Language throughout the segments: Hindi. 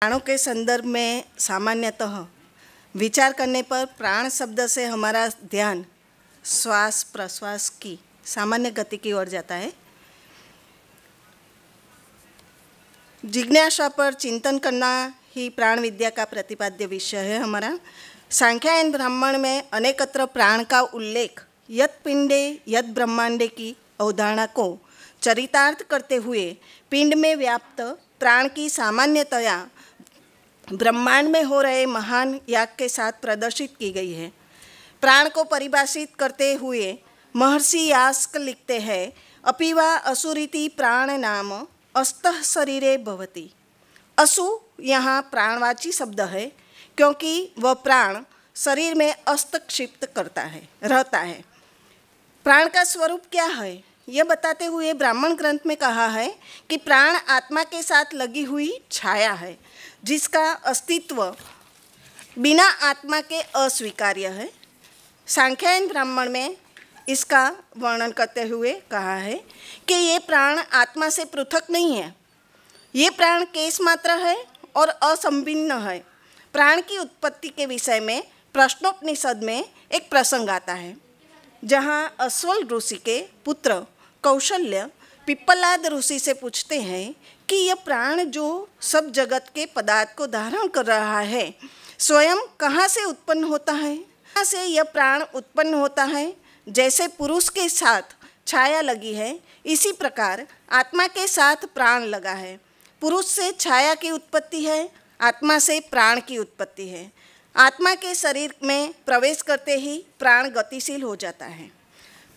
प्राणों के संदर्भ में सामान्यतः विचार करने पर प्राण शब्द से हमारा ध्यान श्वास प्रश्वास की सामान्य गति की ओर जाता है जिज्ञासा पर चिंतन करना ही प्राण विद्या का प्रतिपाद्य विषय है हमारा एन ब्राह्मण में अनेकत्र प्राण का उल्लेख यत पिंडे यत ब्रह्मांडे की अवधारणा को चरितार्थ करते हुए पिंड में व्याप्त प्राण की सामान्यतया ब्रह्मांड में हो रहे महान याग के साथ प्रदर्शित की गई है प्राण को परिभाषित करते हुए महर्षि यास्क लिखते हैं अपिवा असुरीति प्राण नाम अस्त शरीरे भवती असु यहाँ प्राणवाची शब्द है क्योंकि वह प्राण शरीर में अस्त क्षिप्त करता है रहता है प्राण का स्वरूप क्या है यह बताते हुए ब्राह्मण ग्रंथ में कहा है कि प्राण आत्मा के साथ लगी हुई छाया है जिसका अस्तित्व बिना आत्मा के अस्वीकार्य है सांख्यायन ब्राह्मण में इसका वर्णन करते हुए कहा है कि ये प्राण आत्मा से पृथक नहीं है ये प्राण केस मात्र है और असंभिन्न है प्राण की उत्पत्ति के विषय में प्रश्नोपनिषद में एक प्रसंग आता है जहाँ अश्वल ऋषि के पुत्र कौशल्य पिपलाद ऋषि से पूछते हैं कि यह प्राण जो सब जगत के पदार्थ को धारण कर रहा है स्वयं कहाँ से उत्पन्न होता है कहाँ से यह प्राण उत्पन्न होता है जैसे पुरुष के साथ छाया लगी है इसी प्रकार आत्मा के साथ प्राण लगा है पुरुष से छाया की उत्पत्ति है आत्मा से प्राण की उत्पत्ति है आत्मा के शरीर में प्रवेश करते ही प्राण गतिशील हो जाता है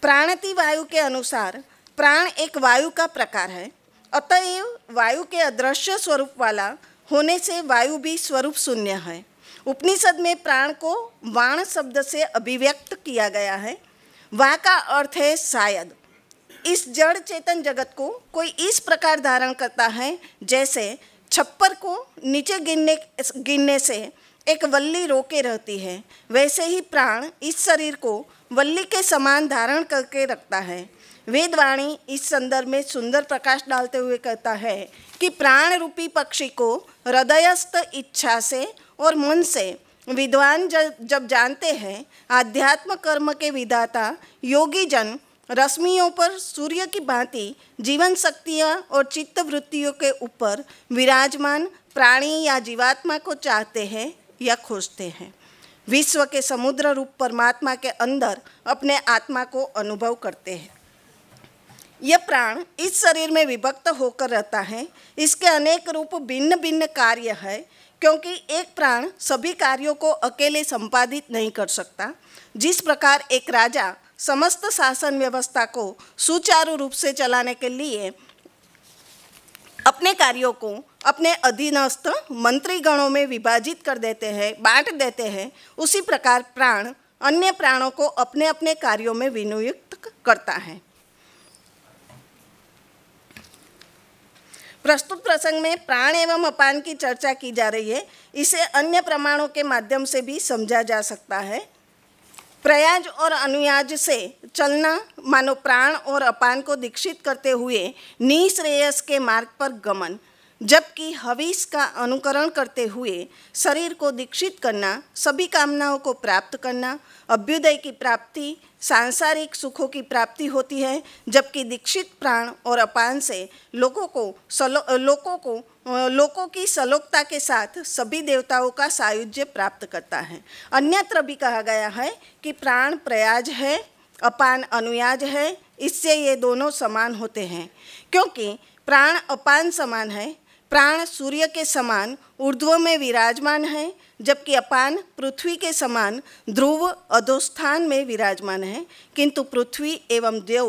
प्राणति वायु के अनुसार प्राण एक वायु का प्रकार है अतएव वायु के अदृश्य स्वरूप वाला होने से वायु भी स्वरूप शून्य है उपनिषद में प्राण को वाण शब्द से अभिव्यक्त किया गया है वह का अर्थ है शायद इस जड़ चेतन जगत को कोई इस प्रकार धारण करता है जैसे छप्पर को नीचे गिरने गिरने से एक वल्ली रोके रहती है वैसे ही प्राण इस शरीर को वल्ली के समान धारण करके रखता है वेदवाणी इस संदर्भ में सुंदर प्रकाश डालते हुए कहता है कि प्राण रूपी पक्षी को हृदयस्थ इच्छा से और मन से विद्वान जब जानते हैं आध्यात्म कर्म के विधाता योगी जन रश्मियों पर सूर्य की भांति जीवन शक्तियाँ और चित्त वृत्तियों के ऊपर विराजमान प्राणी या जीवात्मा को चाहते हैं या खोजते हैं विश्व के समुद्र रूप परमात्मा के अंदर अपने आत्मा को अनुभव करते हैं यह प्राण इस शरीर में विभक्त होकर रहता है इसके अनेक रूप भिन्न भिन्न कार्य है क्योंकि एक प्राण सभी कार्यों को अकेले संपादित नहीं कर सकता जिस प्रकार एक राजा समस्त शासन व्यवस्था को सुचारू रूप से चलाने के लिए अपने कार्यों को अपने अधीनस्थ मंत्रीगणों में विभाजित कर देते हैं बांट देते हैं उसी प्रकार प्राण अन्य प्राणों को अपने अपने कार्यों में विनियुक्त करता है प्रस्तुत प्रसंग में प्राण एवं अपान की चर्चा की जा रही है इसे अन्य प्रमाणों के माध्यम से भी समझा जा सकता है प्रयाज और अनुयाज से चलना मानो प्राण और अपान को दीक्षित करते हुए निश्रेयस के मार्ग पर गमन जबकि हवीस का अनुकरण करते हुए शरीर को दीक्षित करना सभी कामनाओं को प्राप्त करना अभ्युदय की प्राप्ति सांसारिक सुखों की प्राप्ति होती है जबकि दीक्षित प्राण और अपान से लोगों को सलो लोगों को लोगों की सलोकता के साथ सभी देवताओं का सायुज्य प्राप्त करता है अन्यत्र भी कहा गया है कि प्राण प्रयाज है अपान अनुयाज है इससे ये दोनों समान होते हैं क्योंकि प्राण अपान समान है प्राण सूर्य के समान ऊर्ध्व में विराजमान है जबकि अपान पृथ्वी के समान ध्रुव अधोस्थान में विराजमान है किंतु पृथ्वी एवं देव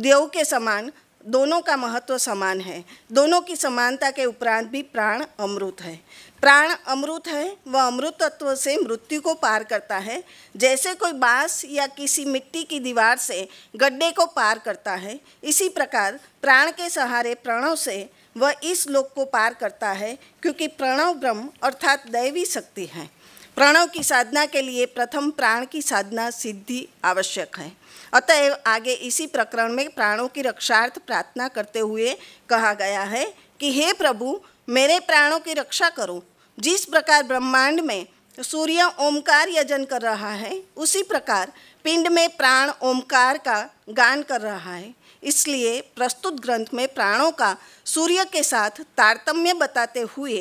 देव के समान दोनों का महत्व समान है दोनों की समानता के उपरांत भी प्राण अमृत है प्राण अमृत है वह अमृत तत्व से मृत्यु को पार करता है जैसे कोई बांस या किसी मिट्टी की दीवार से गड्ढे को पार करता है इसी प्रकार प्राण के सहारे प्राणों से वह इस लोक को पार करता है क्योंकि प्रणव ब्रह्म अर्थात दैवी शक्ति है प्रणव की साधना के लिए प्रथम प्राण की साधना सिद्धि आवश्यक है अतएव आगे इसी प्रकरण में प्राणों की रक्षार्थ प्रार्थना करते हुए कहा गया है कि हे प्रभु मेरे प्राणों की रक्षा करो जिस प्रकार ब्रह्मांड में सूर्य ओमकार यजन कर रहा है उसी प्रकार पिंड में प्राण ओमकार का गान कर रहा है इसलिए प्रस्तुत ग्रंथ में प्राणों का सूर्य के साथ तारतम्य बताते हुए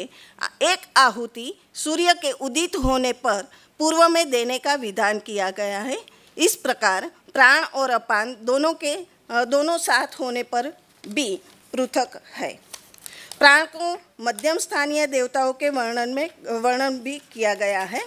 एक आहुति सूर्य के उदित होने पर पूर्व में देने का विधान किया गया है इस प्रकार प्राण और अपान दोनों के दोनों साथ होने पर भी पृथक है प्राण को मध्यम स्थानीय देवताओं के वर्णन में वर्णन भी किया गया है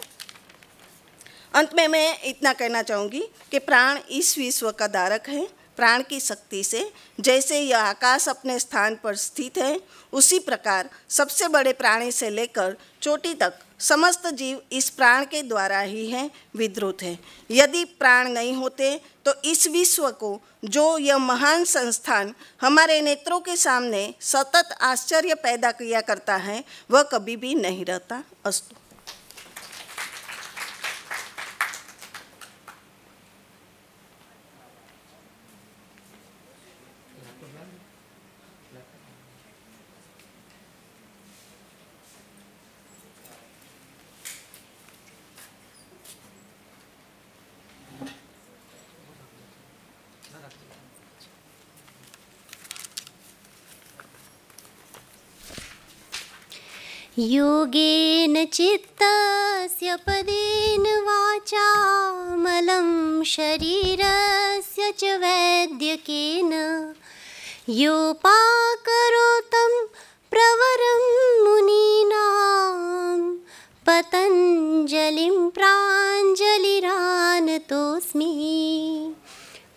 अंत में मैं इतना कहना चाहूँगी कि प्राण इस विश्व का धारक है प्राण की शक्ति से जैसे यह आकाश अपने स्थान पर स्थित है उसी प्रकार सबसे बड़े प्राणी से लेकर चोटी तक समस्त जीव इस प्राण के द्वारा ही हैं विद्रुत है यदि प्राण नहीं होते तो इस विश्व को जो यह महान संस्थान हमारे नेत्रों के सामने सतत आश्चर्य पैदा किया करता है वह कभी भी नहीं रहता अस्तु योगेन चित्तस्य पदेन वाचा मलं शरीरस्य च वैद्यकेन योपाकरोतं प्रवरं मुनीनां पतञ्जलिं प्राञ्जलिरानतोऽस्मि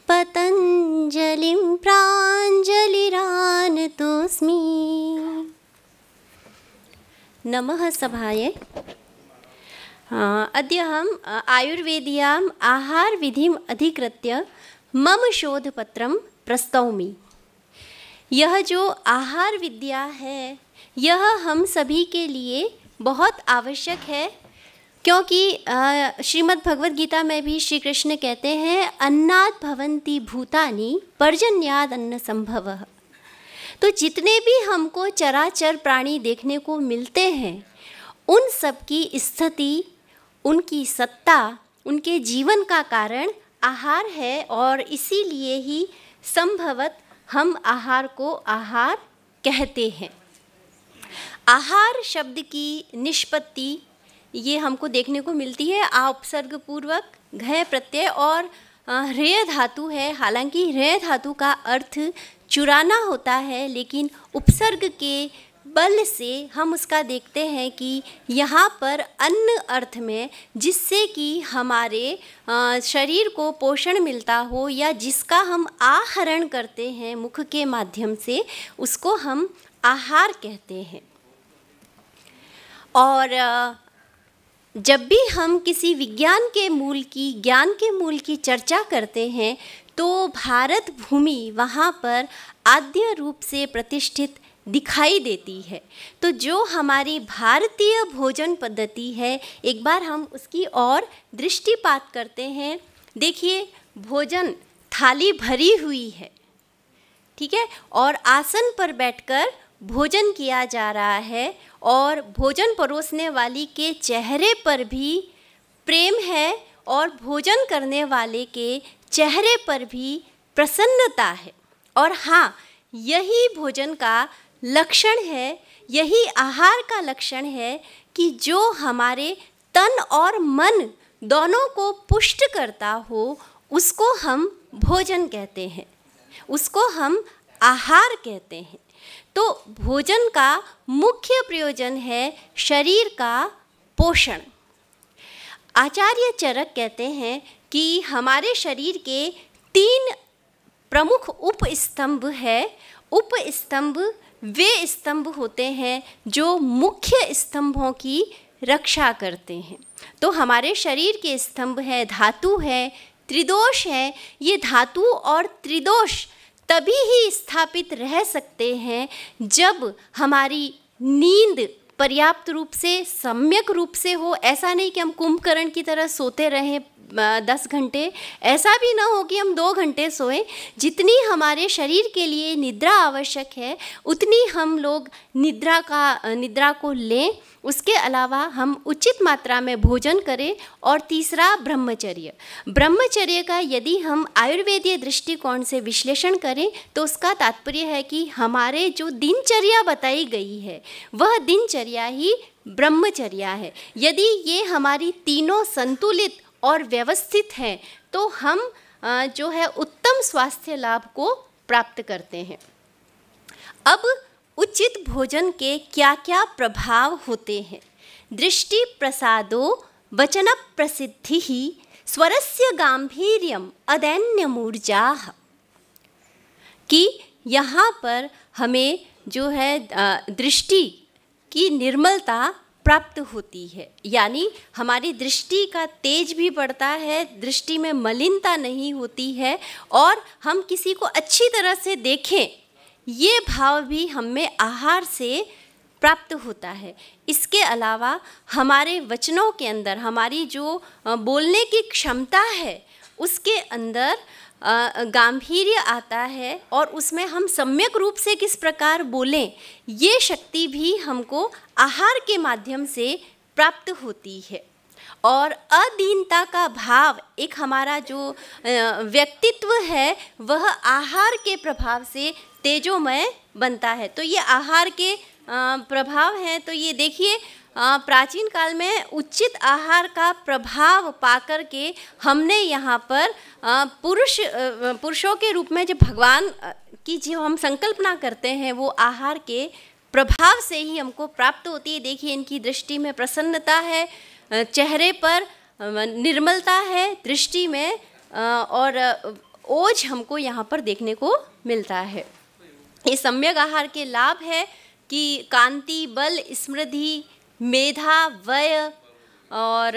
पतञ्जलिं प्राञ्जलिरानतोऽस्मि नम सभाय अद्य अहम् आहार विधि अधिकृत मम शोधपत्र प्रस्तौमी यह जो आहार विद्या है यह हम सभी के लिए बहुत आवश्यक है क्योंकि श्रीमद् भगवत गीता में भी श्री कृष्ण कहते हैं अन्नात भवंती भूतानी पर्जन्याद अन्न संभव तो जितने भी हमको चराचर प्राणी देखने को मिलते हैं उन सब की स्थिति उनकी सत्ता उनके जीवन का कारण आहार है और इसीलिए ही संभवत हम आहार को आहार कहते हैं आहार शब्द की निष्पत्ति ये हमको देखने को मिलती है आ उपसर्ग पूर्वक घय प्रत्यय और हृय धातु है हालांकि हृय धातु का अर्थ चुराना होता है लेकिन उपसर्ग के बल से हम उसका देखते हैं कि यहाँ पर अन्न अर्थ में जिससे कि हमारे शरीर को पोषण मिलता हो या जिसका हम आहरण करते हैं मुख के माध्यम से उसको हम आहार कहते हैं और जब भी हम किसी विज्ञान के मूल की ज्ञान के मूल की चर्चा करते हैं तो भारत भूमि वहाँ पर आद्य रूप से प्रतिष्ठित दिखाई देती है तो जो हमारी भारतीय भोजन पद्धति है एक बार हम उसकी और दृष्टिपात करते हैं देखिए भोजन थाली भरी हुई है ठीक है और आसन पर बैठकर भोजन किया जा रहा है और भोजन परोसने वाली के चेहरे पर भी प्रेम है और भोजन करने वाले के चेहरे पर भी प्रसन्नता है और हाँ यही भोजन का लक्षण है यही आहार का लक्षण है कि जो हमारे तन और मन दोनों को पुष्ट करता हो उसको हम भोजन कहते हैं उसको हम आहार कहते हैं तो भोजन का मुख्य प्रयोजन है शरीर का पोषण आचार्य चरक कहते हैं कि हमारे शरीर के तीन प्रमुख उप स्तंभ है उप स्तंभ वे स्तंभ होते हैं जो मुख्य स्तंभों की रक्षा करते हैं तो हमारे शरीर के स्तंभ है धातु है त्रिदोष है ये धातु और त्रिदोष तभी ही स्थापित रह सकते हैं जब हमारी नींद पर्याप्त रूप से सम्यक रूप से हो ऐसा नहीं कि हम कुंभकर्ण की तरह सोते रहें दस घंटे ऐसा भी ना हो कि हम दो घंटे सोएं जितनी हमारे शरीर के लिए निद्रा आवश्यक है उतनी हम लोग निद्रा का निद्रा को लें उसके अलावा हम उचित मात्रा में भोजन करें और तीसरा ब्रह्मचर्य ब्रह्मचर्य का यदि हम आयुर्वेदीय दृष्टिकोण से विश्लेषण करें तो उसका तात्पर्य है कि हमारे जो दिनचर्या बताई गई है वह दिनचर्या ही ब्रह्मचर्या है यदि ये हमारी तीनों संतुलित और व्यवस्थित हैं तो हम जो है उत्तम स्वास्थ्य लाभ को प्राप्त करते हैं अब उचित भोजन के क्या क्या प्रभाव होते हैं दृष्टि प्रसादो वचन प्रसिद्धि ही स्वरस्य गांभीर्यम अदैन्यमूर्जा कि यहाँ पर हमें जो है दृष्टि की निर्मलता प्राप्त होती है यानी हमारी दृष्टि का तेज भी बढ़ता है दृष्टि में मलिनता नहीं होती है और हम किसी को अच्छी तरह से देखें ये भाव भी हमें आहार से प्राप्त होता है इसके अलावा हमारे वचनों के अंदर हमारी जो बोलने की क्षमता है उसके अंदर गांधीर्य आता है और उसमें हम सम्यक रूप से किस प्रकार बोलें ये शक्ति भी हमको आहार के माध्यम से प्राप्त होती है और अधीनता का भाव एक हमारा जो व्यक्तित्व है वह आहार के प्रभाव से तेजोमय बनता है तो ये आहार के प्रभाव हैं तो ये देखिए प्राचीन काल में उचित आहार का प्रभाव पाकर के हमने यहाँ पर पुरुष पुरुषों के रूप में जो भगवान की जो हम संकल्पना करते हैं वो आहार के प्रभाव से ही हमको प्राप्त होती है देखिए इनकी दृष्टि में प्रसन्नता है चेहरे पर निर्मलता है दृष्टि में और ओझ हमको यहाँ पर देखने को मिलता है ये सम्यक आहार के लाभ है कि कांति बल स्मृति मेधा वय और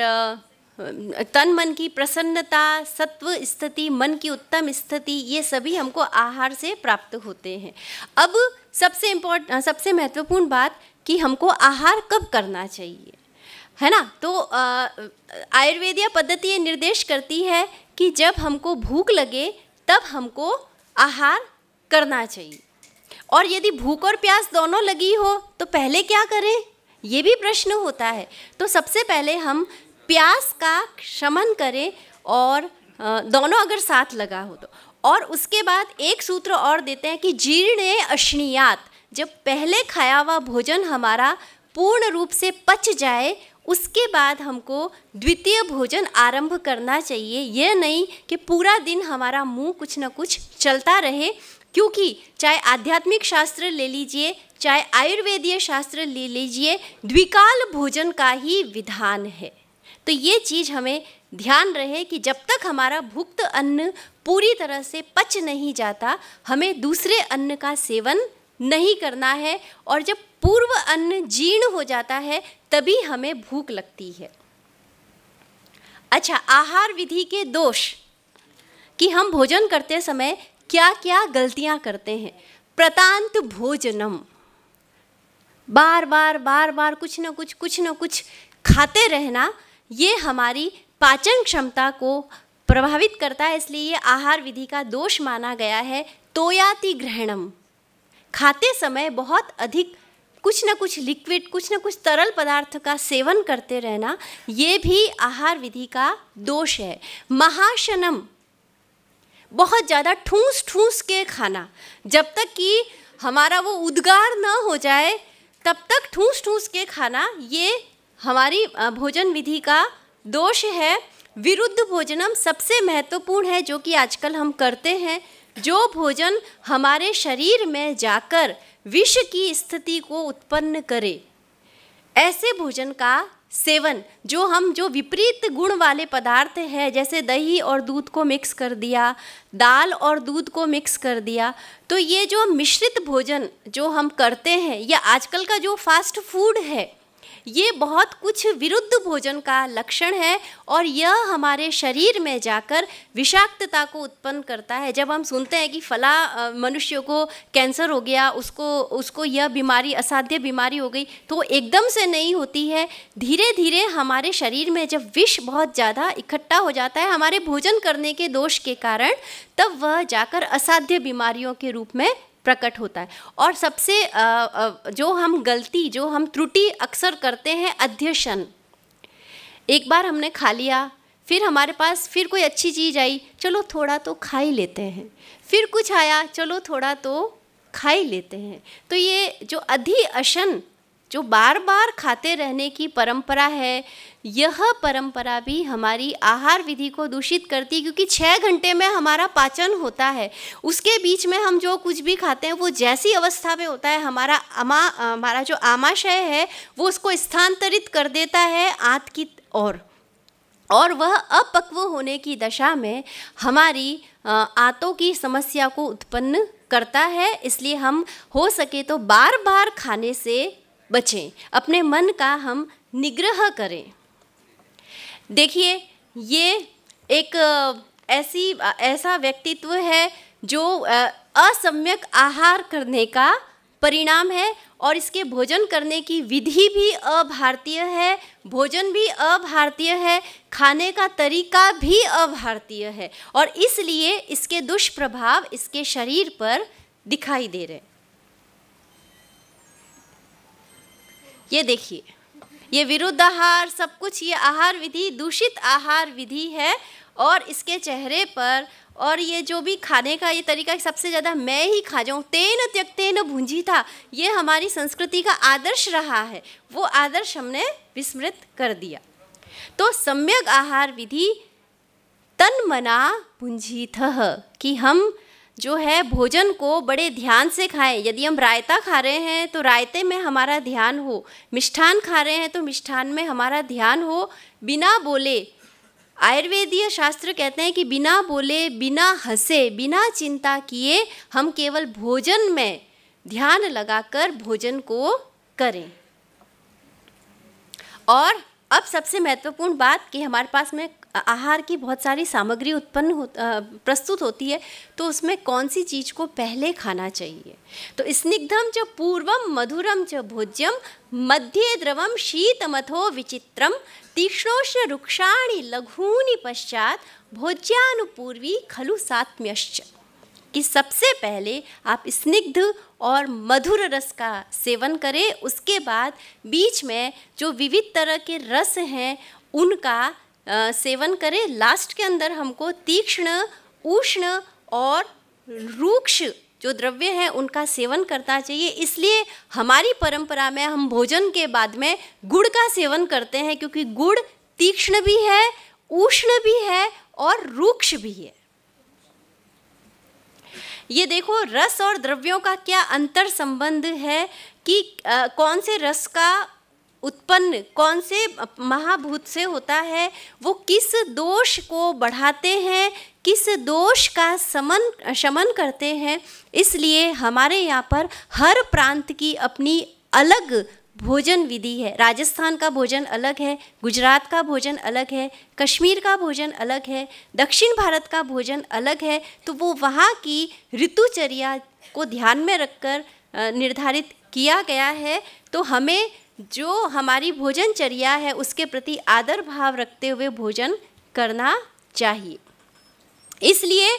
तन मन की प्रसन्नता सत्व स्थिति मन की उत्तम स्थिति ये सभी हमको आहार से प्राप्त होते हैं अब सबसे इम्पोर्ट सबसे महत्वपूर्ण बात कि हमको आहार कब करना चाहिए है ना तो आयुर्वेदीय पद्धति ये निर्देश करती है कि जब हमको भूख लगे तब हमको आहार करना चाहिए और यदि भूख और प्यास दोनों लगी हो तो पहले क्या करें ये भी प्रश्न होता है तो सबसे पहले हम प्यास का शमन करें और दोनों अगर साथ लगा हो तो और उसके बाद एक सूत्र और देते हैं कि जीर्ण अश्नियात जब पहले खाया हुआ भोजन हमारा पूर्ण रूप से पच जाए उसके बाद हमको द्वितीय भोजन आरंभ करना चाहिए यह नहीं कि पूरा दिन हमारा मुंह कुछ ना कुछ चलता रहे क्योंकि चाहे आध्यात्मिक शास्त्र ले लीजिए चाहे आयुर्वेदीय शास्त्र ले लीजिए द्विकाल भोजन का ही विधान है तो ये चीज़ हमें ध्यान रहे कि जब तक हमारा भुक्त अन्न पूरी तरह से पच नहीं जाता हमें दूसरे अन्न का सेवन नहीं करना है और जब पूर्व अन्न जीर्ण हो जाता है तभी हमें भूख लगती है अच्छा आहार विधि के दोष कि हम भोजन करते समय क्या क्या गलतियां करते हैं प्रतांत भोजनम बार बार बार बार कुछ न कुछ कुछ न कुछ खाते रहना ये हमारी पाचन क्षमता को प्रभावित करता है इसलिए ये आहार विधि का दोष माना गया है तोयाति ग्रहणम खाते समय बहुत अधिक कुछ ना कुछ लिक्विड कुछ ना कुछ तरल पदार्थ का सेवन करते रहना ये भी आहार विधि का दोष है महाशनम बहुत ज़्यादा ठूस ठूस के खाना जब तक कि हमारा वो उद्गार न हो जाए तब तक ठूस ठूस के खाना ये हमारी भोजन विधि का दोष है विरुद्ध भोजनम सबसे महत्वपूर्ण है जो कि आजकल हम करते हैं जो भोजन हमारे शरीर में जाकर विष की स्थिति को उत्पन्न करे ऐसे भोजन का सेवन जो हम जो विपरीत गुण वाले पदार्थ हैं जैसे दही और दूध को मिक्स कर दिया दाल और दूध को मिक्स कर दिया तो ये जो मिश्रित भोजन जो हम करते हैं या आजकल का जो फास्ट फूड है ये बहुत कुछ विरुद्ध भोजन का लक्षण है और यह हमारे शरीर में जाकर विषाक्तता को उत्पन्न करता है जब हम सुनते हैं कि फला मनुष्य को कैंसर हो गया उसको उसको यह बीमारी असाध्य बीमारी हो गई तो एकदम से नहीं होती है धीरे धीरे हमारे शरीर में जब विष बहुत ज़्यादा इकट्ठा हो जाता है हमारे भोजन करने के दोष के कारण तब वह जाकर असाध्य बीमारियों के रूप में प्रकट होता है और सबसे जो हम गलती जो हम त्रुटि अक्सर करते हैं अध्यसन एक बार हमने खा लिया फिर हमारे पास फिर कोई अच्छी चीज़ आई चलो थोड़ा तो खा ही लेते हैं फिर कुछ आया चलो थोड़ा तो खा ही लेते हैं तो ये जो अधिअशन जो बार बार खाते रहने की परंपरा है यह परंपरा भी हमारी आहार विधि को दूषित करती है क्योंकि छः घंटे में हमारा पाचन होता है उसके बीच में हम जो कुछ भी खाते हैं वो जैसी अवस्था में होता है हमारा अमा हमारा जो आमाशय है वो उसको स्थानांतरित कर देता है आंत की ओर और वह अपक्व होने की दशा में हमारी आंतों की समस्या को उत्पन्न करता है इसलिए हम हो सके तो बार बार खाने से बचें अपने मन का हम निग्रह करें देखिए ये एक ऐसी ऐसा व्यक्तित्व है जो असम्यक आहार करने का परिणाम है और इसके भोजन करने की विधि भी अभारतीय है भोजन भी अभारतीय है खाने का तरीका भी अभारतीय है और इसलिए इसके दुष्प्रभाव इसके शरीर पर दिखाई दे रहे हैं ये देखिए ये विरुद्ध आहार सब कुछ ये आहार विधि दूषित आहार विधि है और इसके चेहरे पर और ये जो भी खाने का ये तरीका सबसे ज़्यादा मैं ही खा जाऊँ तेन त्यक तेन भूंजी था ये हमारी संस्कृति का आदर्श रहा है वो आदर्श हमने विस्मृत कर दिया तो सम्यक आहार विधि तन मना भुंजिथ कि हम जो है भोजन को बड़े ध्यान से खाएं यदि हम रायता खा रहे हैं तो रायते में हमारा ध्यान हो मिष्ठान खा रहे हैं तो मिष्ठान में हमारा ध्यान हो बिना बोले आयुर्वेदीय शास्त्र कहते हैं कि बिना बोले बिना हंसे बिना चिंता किए हम केवल भोजन में ध्यान लगाकर भोजन को करें और अब सबसे महत्वपूर्ण बात कि हमारे पास में आहार की बहुत सारी सामग्री उत्पन्न हो प्रस्तुत होती है तो उसमें कौन सी चीज़ को पहले खाना चाहिए तो स्निग्धम च पूर्वम मधुरम च भोज्यम मध्य द्रवम शीतमथो विचित्रम तीक्ष्णोष्ण रुक्षाणी लघूनि पश्चात भोज्यानुपूर्वी खलु सात्म्यश्च कि सबसे पहले आप स्निग्ध और मधुर रस का सेवन करें उसके बाद बीच में जो विविध तरह के रस हैं उनका सेवन करें लास्ट के अंदर हमको तीक्ष्ण उष्ण और रूक्ष जो द्रव्य हैं उनका सेवन करना चाहिए इसलिए हमारी परंपरा में हम भोजन के बाद में गुड़ का सेवन करते हैं क्योंकि गुड़ तीक्ष्ण भी है उष्ण भी है और रूक्ष भी है ये देखो रस और द्रव्यों का क्या अंतर संबंध है कि आ, कौन से रस का उत्पन्न कौन से महाभूत से होता है वो किस दोष को बढ़ाते हैं किस दोष का समन शमन करते हैं इसलिए हमारे यहाँ पर हर प्रांत की अपनी अलग भोजन विधि है राजस्थान का भोजन अलग है गुजरात का भोजन अलग है कश्मीर का भोजन अलग है दक्षिण भारत का भोजन अलग है तो वो वहाँ की ऋतुचर्या को ध्यान में रखकर निर्धारित किया गया है तो हमें जो हमारी भोजनचर्या है उसके प्रति आदर भाव रखते हुए भोजन करना चाहिए इसलिए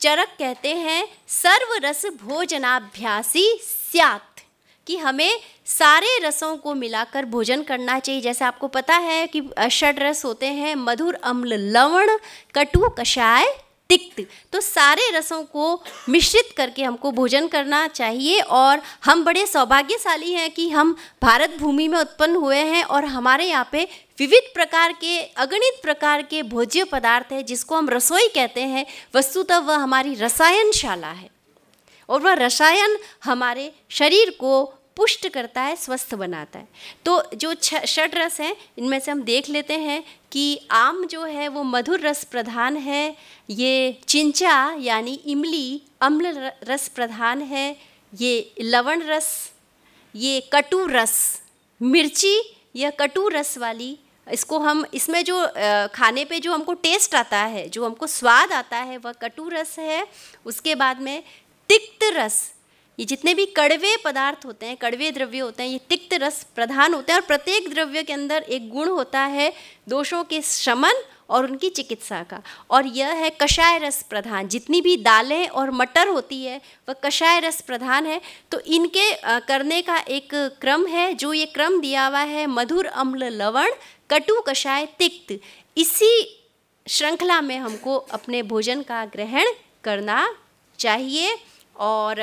चरक कहते हैं सर्व रस भोजनाभ्यासी स्यात कि हमें सारे रसों को मिलाकर भोजन करना चाहिए जैसे आपको पता है कि षड रस होते हैं मधुर अम्ल लवण कटु कषाय तिक्त तो सारे रसों को मिश्रित करके हमको भोजन करना चाहिए और हम बड़े सौभाग्यशाली हैं कि हम भारत भूमि में उत्पन्न हुए हैं और हमारे यहाँ पे विविध प्रकार के अगणित प्रकार के भोज्य पदार्थ है जिसको हम रसोई कहते हैं वस्तुतः वह हमारी रसायनशाला है और वह रसायन हमारे शरीर को पुष्ट करता है स्वस्थ बनाता है तो जो षड रस हैं इनमें से हम देख लेते हैं कि आम जो है वो मधुर रस प्रधान है ये चिंचा यानी इमली अम्ल रस प्रधान है ये लवण रस ये कटु रस मिर्ची यह कटु रस वाली इसको हम इसमें जो खाने पे जो हमको टेस्ट आता है जो हमको स्वाद आता है वह कटु रस है उसके बाद में तिक्त रस ये जितने भी कड़वे पदार्थ होते हैं कड़वे द्रव्य होते हैं ये तिक्त रस प्रधान होते हैं और प्रत्येक द्रव्य के अंदर एक गुण होता है दोषों के शमन और उनकी चिकित्सा का और यह है कषाय रस प्रधान जितनी भी दालें और मटर होती है वह कषाय रस प्रधान है तो इनके करने का एक क्रम है जो ये क्रम दिया हुआ है मधुर अम्ल लवण कटु कषाय तिक्त इसी श्रृंखला में हमको अपने भोजन का ग्रहण करना चाहिए और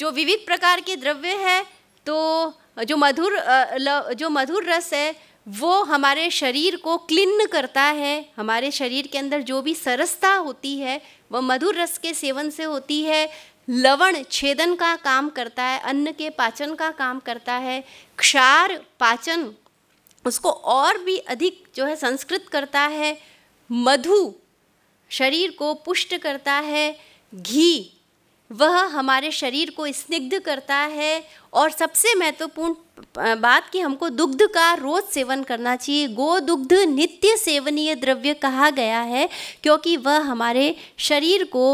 जो विविध प्रकार के द्रव्य है तो जो मधुर जो मधुर रस है वो हमारे शरीर को क्लिन्न करता है हमारे शरीर के अंदर जो भी सरसता होती है वह मधुर रस के सेवन से होती है लवण छेदन का काम करता है अन्न के पाचन का काम करता है क्षार पाचन उसको और भी अधिक जो है संस्कृत करता है मधु शरीर को पुष्ट करता है घी वह हमारे शरीर को स्निग्ध करता है और सबसे महत्वपूर्ण बात कि हमको दुग्ध का रोज सेवन करना चाहिए गो दुग्ध नित्य सेवनीय द्रव्य कहा गया है क्योंकि वह हमारे शरीर को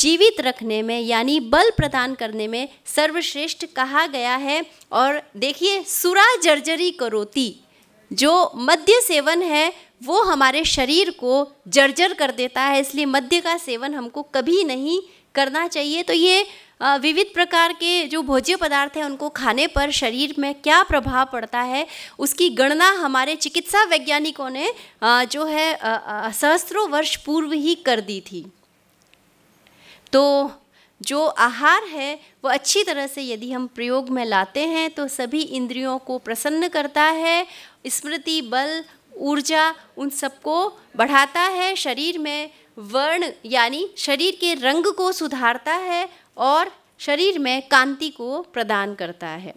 जीवित रखने में यानी बल प्रदान करने में सर्वश्रेष्ठ कहा गया है और देखिए सुरा जर्जरी करोती जो मध्य सेवन है वो हमारे शरीर को जर्जर कर देता है इसलिए मध्य का सेवन हमको कभी नहीं करना चाहिए तो ये विविध प्रकार के जो भोज्य पदार्थ हैं उनको खाने पर शरीर में क्या प्रभाव पड़ता है उसकी गणना हमारे चिकित्सा वैज्ञानिकों ने जो है सहस्त्रों वर्ष पूर्व ही कर दी थी तो जो आहार है वो अच्छी तरह से यदि हम प्रयोग में लाते हैं तो सभी इंद्रियों को प्रसन्न करता है स्मृति बल ऊर्जा उन सबको बढ़ाता है शरीर में वर्ण यानी शरीर के रंग को सुधारता है और शरीर में कांति को प्रदान करता है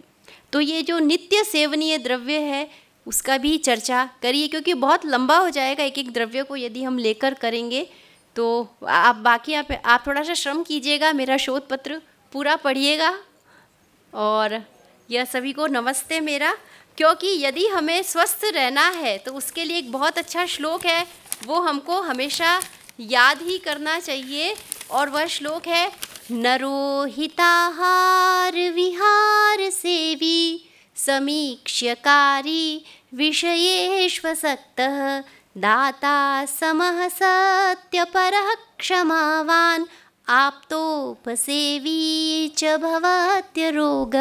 तो ये जो नित्य सेवनीय द्रव्य है उसका भी चर्चा करिए क्योंकि बहुत लंबा हो जाएगा एक एक द्रव्य को यदि हम लेकर करेंगे तो आप बाकी आप आप थोड़ा सा श्रम कीजिएगा मेरा शोध पत्र पूरा पढ़िएगा और यह सभी को नमस्ते मेरा क्योंकि यदि हमें स्वस्थ रहना है तो उसके लिए एक बहुत अच्छा श्लोक है वो हमको हमेशा याद ही करना चाहिए और वह श्लोक है नरोहिताहार विहार सेवी समीक्ष्यकारी विषयेष्वसक्त दाता समः पर क्षमावान् आपतोपसेवी च भवत्य रोग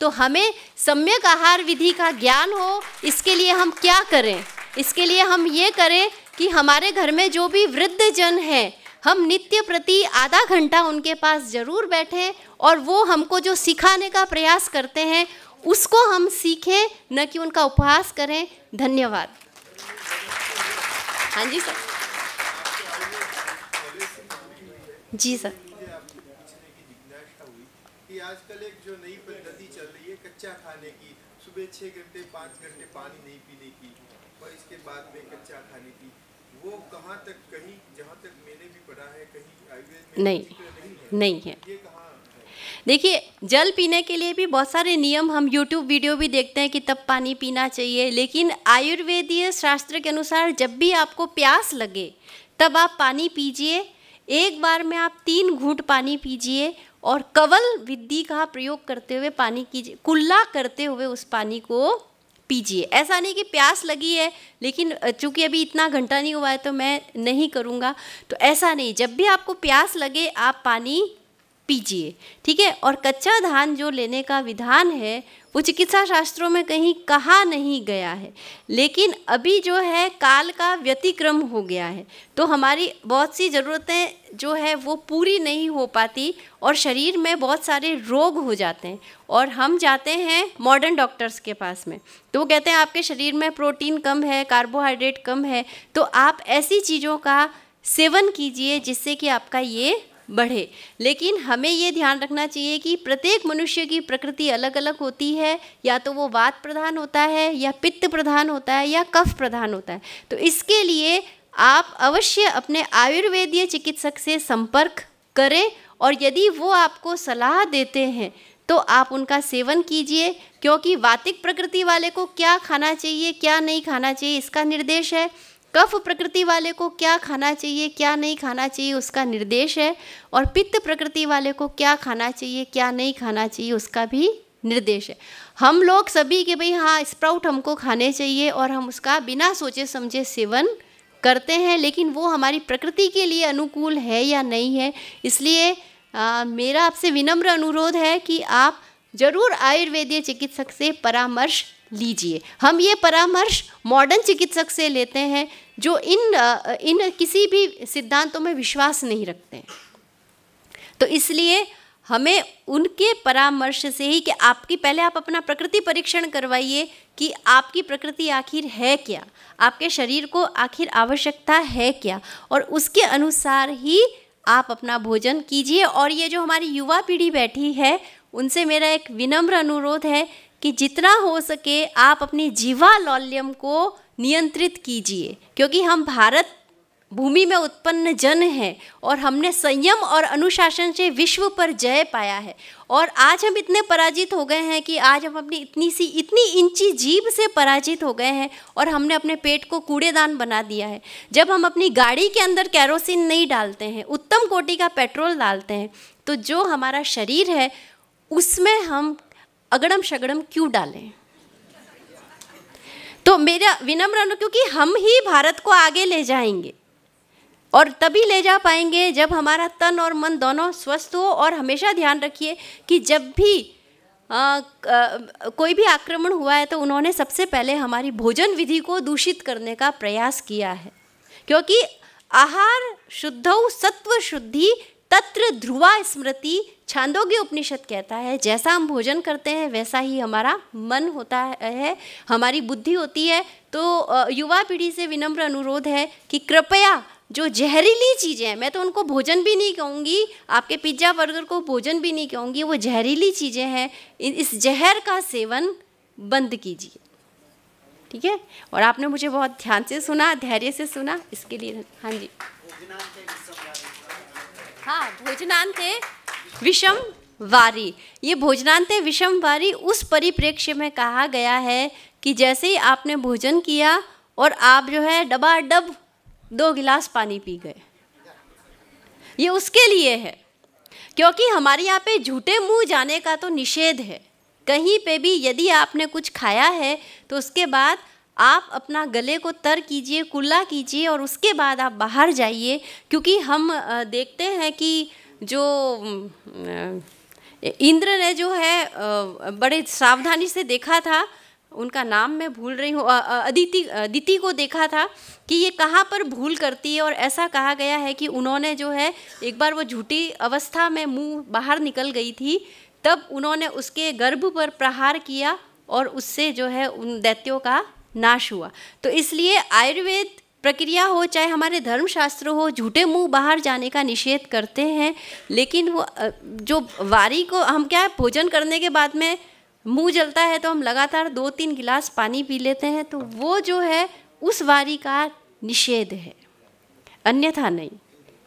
तो हमें सम्यक आहार विधि का ज्ञान हो इसके लिए हम क्या करें इसके लिए हम ये करें कि हमारे घर में जो भी वृद्ध जन हैं हम नित्य प्रति आधा घंटा उनके पास जरूर बैठें और वो हमको जो सिखाने का प्रयास करते हैं उसको हम सीखें न कि उनका उपहास करें धन्यवाद हाँ जी सर जी सर आजकल एक जो नई पद्धति चल रही है कच्चा खाने की सुबह छह घंटे पाँच घंटे पानी नहीं पीने की और इसके बाद में वो तक कहीं तक मैंने भी पढ़ा है कहीं आयुर्वेद में नहीं तो नहीं है, नहीं है। देखिए जल पीने के लिए भी बहुत सारे नियम हम YouTube वीडियो भी देखते हैं कि तब पानी पीना चाहिए लेकिन आयुर्वेदीय शास्त्र के अनुसार जब भी आपको प्यास लगे तब आप पानी पीजिए एक बार में आप तीन घूट पानी पीजिए और कवल विधि का प्रयोग करते हुए पानी कीजिए कुल्ला करते हुए उस पानी को पीजिए ऐसा नहीं कि प्यास लगी है लेकिन चूंकि अभी इतना घंटा नहीं हुआ है तो मैं नहीं करूँगा तो ऐसा नहीं जब भी आपको प्यास लगे आप पानी पीजिए ठीक है और कच्चा धान जो लेने का विधान है वो चिकित्सा शास्त्रों में कहीं कहा नहीं गया है लेकिन अभी जो है काल का व्यतिक्रम हो गया है तो हमारी बहुत सी ज़रूरतें जो है वो पूरी नहीं हो पाती और शरीर में बहुत सारे रोग हो जाते हैं और हम जाते हैं मॉडर्न डॉक्टर्स के पास में तो वो कहते हैं आपके शरीर में प्रोटीन कम है कार्बोहाइड्रेट कम है तो आप ऐसी चीज़ों का सेवन कीजिए जिससे कि आपका ये बढ़े लेकिन हमें ये ध्यान रखना चाहिए कि प्रत्येक मनुष्य की प्रकृति अलग अलग होती है या तो वो वात प्रधान होता है या पित्त प्रधान होता है या कफ प्रधान होता है तो इसके लिए आप अवश्य अपने आयुर्वेदीय चिकित्सक से संपर्क करें और यदि वो आपको सलाह देते हैं तो आप उनका सेवन कीजिए क्योंकि वातिक प्रकृति वाले को क्या खाना चाहिए क्या नहीं खाना चाहिए इसका निर्देश है कफ प्रकृति वाले को क्या खाना चाहिए क्या नहीं खाना चाहिए उसका निर्देश है और पित्त प्रकृति वाले को क्या खाना चाहिए क्या नहीं खाना चाहिए उसका भी निर्देश है हम लोग सभी के भाई हाँ स्प्राउट हमको खाने चाहिए और हम उसका बिना सोचे समझे सेवन करते हैं लेकिन वो हमारी प्रकृति के लिए अनुकूल है या नहीं है इसलिए आ, मेरा आपसे विनम्र अनुरोध है कि आप ज़रूर आयुर्वेदीय चिकित्सक से परामर्श लीजिए हम ये परामर्श मॉडर्न चिकित्सक से लेते हैं जो इन इन किसी भी सिद्धांतों में विश्वास नहीं रखते तो इसलिए हमें उनके परामर्श से ही कि आपकी पहले आप अपना प्रकृति परीक्षण करवाइए कि आपकी प्रकृति आखिर है क्या आपके शरीर को आखिर आवश्यकता है क्या और उसके अनुसार ही आप अपना भोजन कीजिए और ये जो हमारी युवा पीढ़ी बैठी है उनसे मेरा एक विनम्र अनुरोध है कि जितना हो सके आप अपनी जीवा लौल्यम को नियंत्रित कीजिए क्योंकि हम भारत भूमि में उत्पन्न जन हैं और हमने संयम और अनुशासन से विश्व पर जय पाया है और आज हम इतने पराजित हो गए हैं कि आज हम अपनी इतनी सी इतनी इंची जीभ से पराजित हो गए हैं और हमने अपने पेट को कूड़ेदान बना दिया है जब हम अपनी गाड़ी के अंदर कैरोसिन नहीं डालते हैं उत्तम कोटि का पेट्रोल डालते हैं तो जो हमारा शरीर है उसमें हम अगड़म शगड़म क्यों डालें तो मेरा विनम्र अनुरोध क्योंकि हम ही भारत को आगे ले जाएंगे और तभी ले जा पाएंगे जब हमारा तन और मन दोनों स्वस्थ हो और हमेशा ध्यान रखिए कि जब भी आ, आ, कोई भी आक्रमण हुआ है तो उन्होंने सबसे पहले हमारी भोजन विधि को दूषित करने का प्रयास किया है क्योंकि आहार शुद्ध सत्व शुद्धि तत्र ध्रुवा स्मृति छांदोग्य उपनिषद कहता है जैसा हम भोजन करते हैं वैसा ही हमारा मन होता है हमारी बुद्धि होती है तो युवा पीढ़ी से विनम्र अनुरोध है कि कृपया जो जहरीली चीज़ें हैं मैं तो उनको भोजन भी नहीं कहूँगी आपके पिज्ज़ा बर्गर को भोजन भी नहीं कहूँगी वो जहरीली चीज़ें हैं इस जहर का सेवन बंद कीजिए ठीक है और आपने मुझे बहुत ध्यान से सुना धैर्य से सुना इसके लिए हाँ जी हाँ भोजनांत विषम वारी ये भोजनांत विषम वारी उस परिप्रेक्ष्य में कहा गया है कि जैसे ही आपने भोजन किया और आप जो है डबा डब दो गिलास पानी पी गए ये उसके लिए है क्योंकि हमारे यहाँ पे झूठे मुंह जाने का तो निषेध है कहीं पे भी यदि आपने कुछ खाया है तो उसके बाद आप अपना गले को तर कीजिए कुल्ला कीजिए और उसके बाद आप बाहर जाइए क्योंकि हम देखते हैं कि जो इंद्र ने जो है बड़े सावधानी से देखा था उनका नाम मैं भूल रही हूँ अदिति अदिति को देखा था कि ये कहाँ पर भूल करती है और ऐसा कहा गया है कि उन्होंने जो है एक बार वो झूठी अवस्था में मुंह बाहर निकल गई थी तब उन्होंने उसके गर्भ पर प्रहार किया और उससे जो है उन दैत्यों का नाश हुआ तो इसलिए आयुर्वेद प्रक्रिया हो चाहे हमारे धर्मशास्त्र हो झूठे मुंह बाहर जाने का निषेध करते हैं लेकिन वो जो वारी को हम क्या है भोजन करने के बाद में मुंह जलता है तो हम लगातार दो तीन गिलास पानी पी लेते हैं तो वो जो है उस वारी का निषेध है अन्यथा नहीं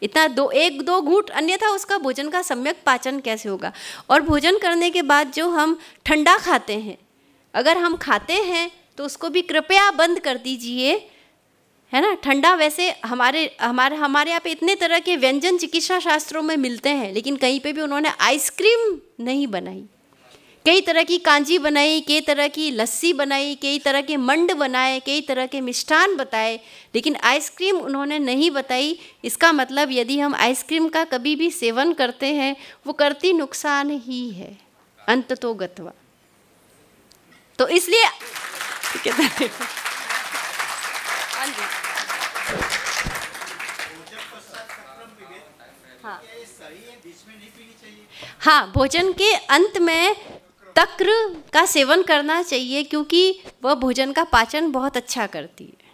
इतना दो एक दो घूट अन्यथा उसका भोजन का सम्यक पाचन कैसे होगा और भोजन करने के बाद जो हम ठंडा खाते हैं अगर हम खाते हैं तो उसको भी कृपया बंद कर दीजिए है ना ठंडा वैसे हमारे हमारे हमारे यहाँ पे इतने तरह के व्यंजन चिकित्सा शास्त्रों में मिलते हैं लेकिन कहीं पे भी उन्होंने आइसक्रीम नहीं बनाई कई तरह की कांजी बनाई कई तरह की लस्सी बनाई कई तरह के मंड बनाए कई तरह के मिष्ठान बताए लेकिन आइसक्रीम उन्होंने नहीं बताई इसका मतलब यदि हम आइसक्रीम का कभी भी सेवन करते हैं वो करती नुकसान ही है अंत तो गतवा तो इसलिए ठीक है हाँ जी हाँ भोजन के अंत में तक्र का सेवन करना चाहिए क्योंकि वह भोजन का पाचन बहुत अच्छा करती है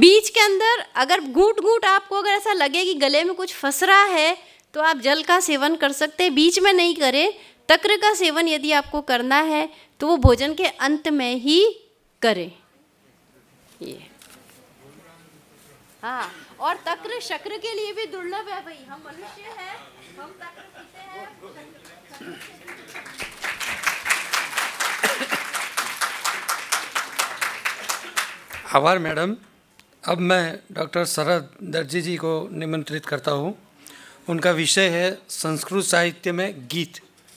बीच के अंदर अगर घूट घूट आपको अगर ऐसा लगे कि गले में कुछ फंस रहा है तो आप जल का सेवन कर सकते हैं बीच में नहीं करें तक्र का सेवन यदि आपको करना है तो वो भोजन के अंत में ही करें ये हाँ और तक्र शक्र के लिए भी दुर्लभ है भाई हम मनुष्य हैं हम तक्र पीते हैं आभार मैडम अब मैं डॉक्टर शरद दर्जी जी को निमंत्रित करता हूँ उनका विषय है संस्कृत साहित्य में गीत